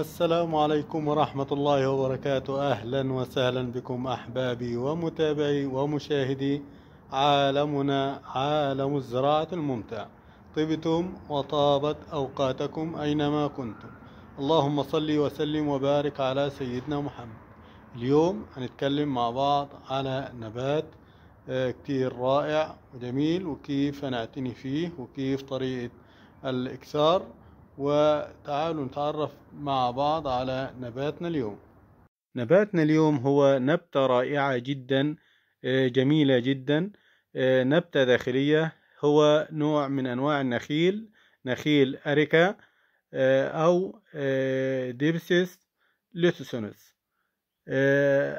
السلام عليكم ورحمة الله وبركاته أهلا وسهلا بكم أحبابي ومتابعي ومشاهدي عالمنا عالم الزراعة الممتع طبتم وطابت أوقاتكم أينما كنتم اللهم صل وسلم وبارك على سيدنا محمد اليوم هنتكلم مع بعض على نبات آه، كتير رائع وجميل وكيف نعتني فيه وكيف طريقة الإكثار وتعالوا نتعرف مع بعض على نباتنا اليوم نباتنا اليوم هو نبتة رائعة جدا آه، جميلة جدا آه، نبتة داخلية هو نوع من أنواع النخيل نخيل أريكا آه، أو ديبسيس لوتسونس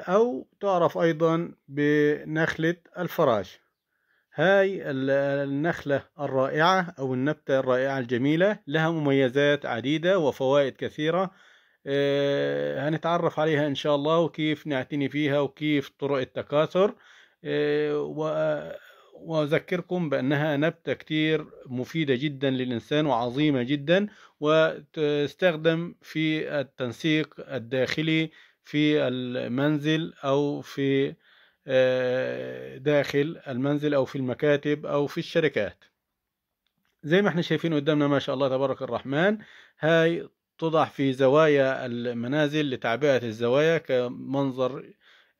أو تعرف أيضا بنخلة الفراش هاي النخلة الرائعة أو النبتة الرائعة الجميلة لها مميزات عديدة وفوائد كثيرة آه، هنتعرف عليها إن شاء الله وكيف نعتني فيها وكيف طرق التكاثر آه، وأذكركم بأنها نبتة كتير مفيدة جدا للإنسان وعظيمة جدا وتستخدم في التنسيق الداخلي في المنزل أو في آه، داخل المنزل او في المكاتب او في الشركات زي ما احنا شايفين قدامنا ما شاء الله تبارك الرحمن هاي تضع في زوايا المنازل لتعبئة الزوايا كمنظر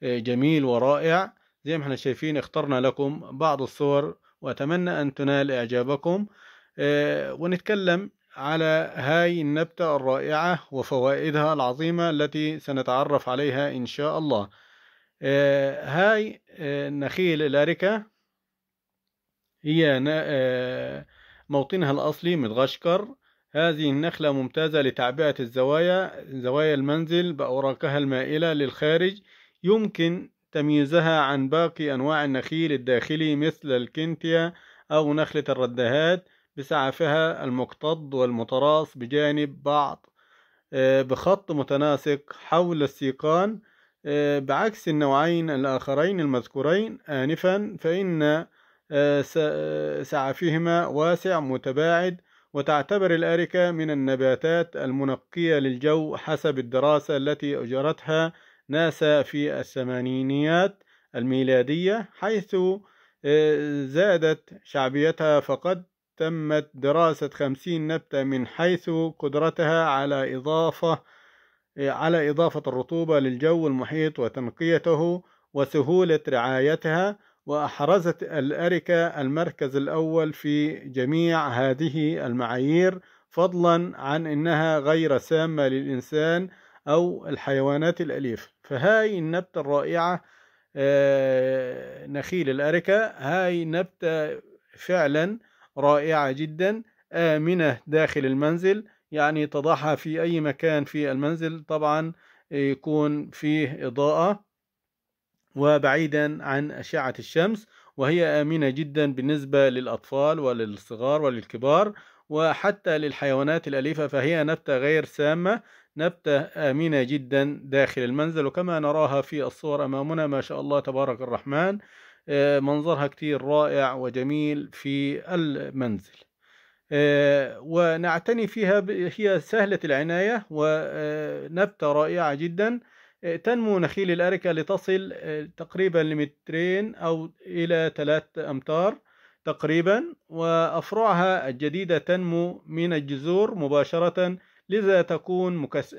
آه، جميل ورائع زي ما احنا شايفين اخترنا لكم بعض الصور واتمنى ان تنال اعجابكم آه، ونتكلم على هاي النبتة الرائعة وفوائدها العظيمة التي سنتعرف عليها ان شاء الله آه، هاي النخيل آه، الأريكة هي آه، موطنها الأصلي مدغشقر هذه النخلة ممتازة لتعبئة الزوايا زوايا المنزل بأوراقها المائلة للخارج يمكن تمييزها عن باقي أنواع النخيل الداخلي مثل الكنتيا أو نخلة الردهات بسعفها المقتض والمتراص بجانب بعض بخط متناسق حول السيقان آه، بعكس النوعين الآخرين المذكورين آنفا فإن آه، آه، سعفهما واسع متباعد وتعتبر الأركة من النباتات المنقية للجو حسب الدراسة التي أجرتها ناسا في الثمانينيات الميلادية حيث زادت شعبيتها فقد تمت دراسة خمسين نبتة من حيث قدرتها على إضافة على إضافة الرطوبة للجو المحيط وتنقيته وسهولة رعايتها وأحرزت الأريكة المركز الأول في جميع هذه المعايير فضلا عن أنها غير سامة للإنسان أو الحيوانات الأليفة فهاي النبتة الرائعة آه، نخيل الأريكة هاي نبتة فعلا رائعة جدا آمنة داخل المنزل يعني تضعها في أي مكان في المنزل طبعا يكون فيه إضاءة وبعيدا عن أشعة الشمس وهي آمنة جدا بالنسبة للأطفال وللصغار وللكبار وحتى للحيوانات الأليفة فهي نبتة غير سامة نبتة آمنة جدا داخل المنزل وكما نراها في الصور أمامنا ما شاء الله تبارك الرحمن آه، منظرها كتير رائع وجميل في المنزل آه، ونعتني فيها هي سهلة العناية ونبتة آه، رائعة جدا آه، تنمو نخيل الأريكة لتصل تقريبا لمترين أو إلى ثلاث أمتار تقريبا وأفرعها الجديدة تنمو من الجذور مباشرة لذا تكون مكس...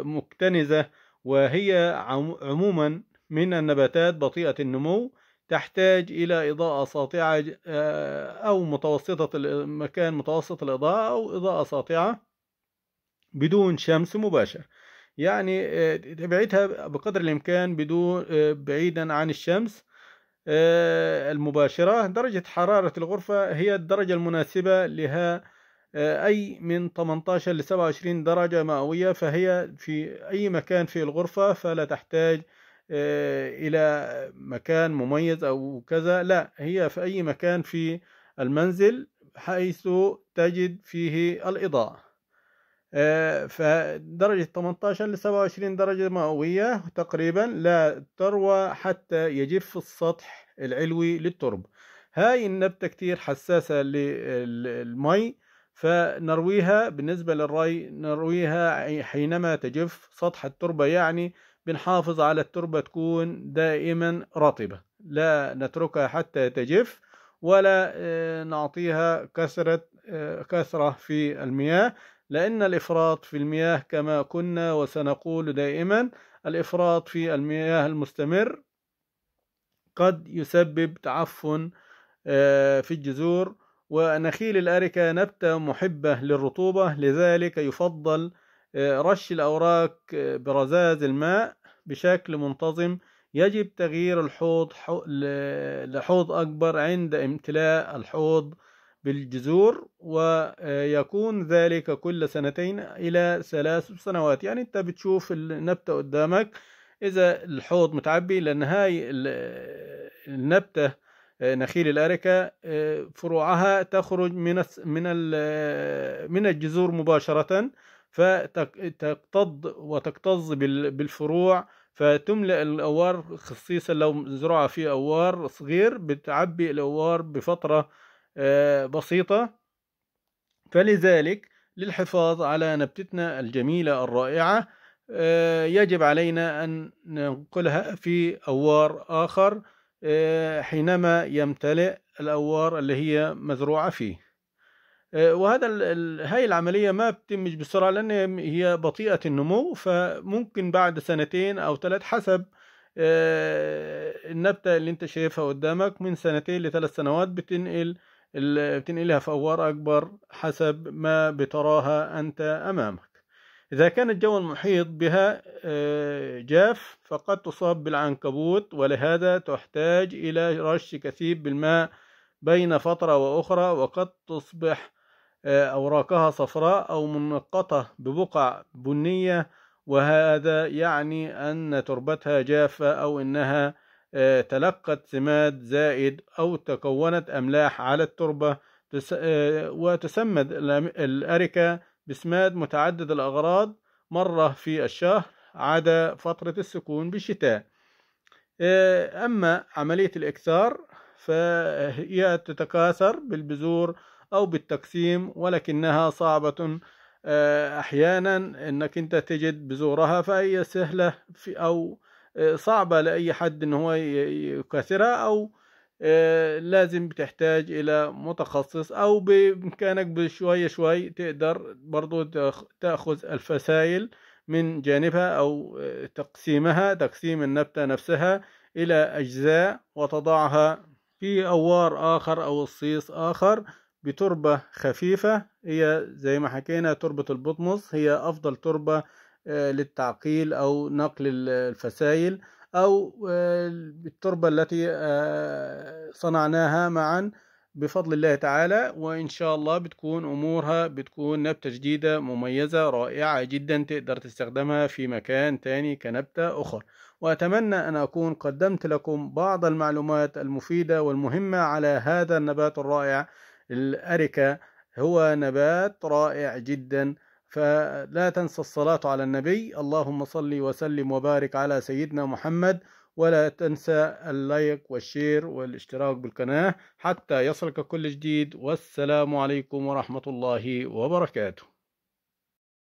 مكتنزة وهي عموما من النباتات بطيئة النمو تحتاج إلى إضاءة ساطعة آه، أو متوسطة مكان متوسط الإضاءة أو إضاءة ساطعة بدون شمس مباشر يعني تبعدها آه، بقدر الإمكان بدون آه، بعيدا عن الشمس المباشرة درجة حرارة الغرفة هي الدرجة المناسبة لها أي من 18 ل 27 درجة مئوية فهي في أي مكان في الغرفة فلا تحتاج آه، إلى مكان مميز أو كذا لا هي في أي مكان في المنزل حيث تجد فيه الإضاءة آه، فدرجة 18 ل 27 درجة مئوية تقريبا لا تروى حتى يجف السطح العلوي للترب هاي النبتة كتير حساسة للمي فنرويها بالنسبة للري نرويها حينما تجف سطح التربة يعني بنحافظ على التربة تكون دائما رطبة لا نتركها حتى تجف ولا آه، نعطيها كثرة آه، كثرة في المياه لأن الإفراط في المياه كما كنا وسنقول دائما الإفراط في المياه المستمر قد يسبب تعفن آه، في الجذور ونخيل الأركة نبتة محبة للرطوبة لذلك يفضل رش الأوراق برذاذ الماء بشكل منتظم يجب تغيير الحوض لحوض أكبر عند امتلاء الحوض بالجذور ويكون ذلك كل سنتين إلى ثلاث سنوات يعني أنت بتشوف النبتة قدامك إذا الحوض متعبي لأن هاي النبتة نخيل الأركة فروعها تخرج من من الجذور مباشرة فتقتض وتكتظ بالفروع فتملأ الأوار خصيصا لو زرع في أوار صغير بتعبي الأوار بفترة آه، بسيطة فلذلك للحفاظ على نبتتنا الجميلة الرائعة آه، يجب علينا أن ننقلها في أوار آخر آه، حينما يمتلئ الأوار اللي هي مزروعة فيه آه، وهذا هاي العملية ما بتمش بسرعة لأن هي بطيئة النمو فممكن بعد سنتين أو ثلاث حسب آه، النبتة اللي أنت شايفها قدامك من سنتين لثلاث سنوات بتنقل بتنقلها في أوار أكبر حسب ما بتراها أنت أمامك إذا كان الجو المحيط بها آه، جاف فقد تصاب بالعنكبوت ولهذا تحتاج إلى رش كثيف بالماء بين فترة وأخرى وقد تصبح آه، أوراقها صفراء أو منقطة ببقع بنية وهذا يعني أن تربتها جافة أو أنها آه، تلقت سماد زائد أو تكونت أملاح على التربة آه، وتسمى الأركة بسماد متعدد الأغراض مرة في الشهر عدا فترة السكون بالشتاء أما عملية الإكثار فهي تتكاثر بالبذور أو بالتقسيم ولكنها صعبة آه، أحيانا أنك أنت تجد بذورها فهي سهلة في أو آه، صعبة لأي حد أن هو يكسرها أو آه، لازم بتحتاج إلى متخصص أو بإمكانك بشوية شوي تقدر برضو تأخذ الفسائل من جانبها أو تقسيمها تقسيم النبتة نفسها إلى أجزاء وتضعها في أوار آخر أو الصيص آخر بتربة خفيفة هي زي ما حكينا تربة البطمس هي أفضل تربة آه، للتعقيل أو نقل الفسائل أو آه، التربة التي آه، صنعناها معا بفضل الله تعالى وإن شاء الله بتكون أمورها بتكون نبتة جديدة مميزة رائعة جدا تقدر تستخدمها في مكان تاني كنبتة أخرى وأتمنى أن أكون قدمت لكم بعض المعلومات المفيدة والمهمة على هذا النبات الرائع الأركة هو نبات رائع جدا فلا تنسى الصلاة على النبي اللهم صل وسلم وبارك على سيدنا محمد ولا تنسى اللايك والشير والاشتراك بالقناة حتى يصلك كل جديد والسلام عليكم ورحمة الله وبركاته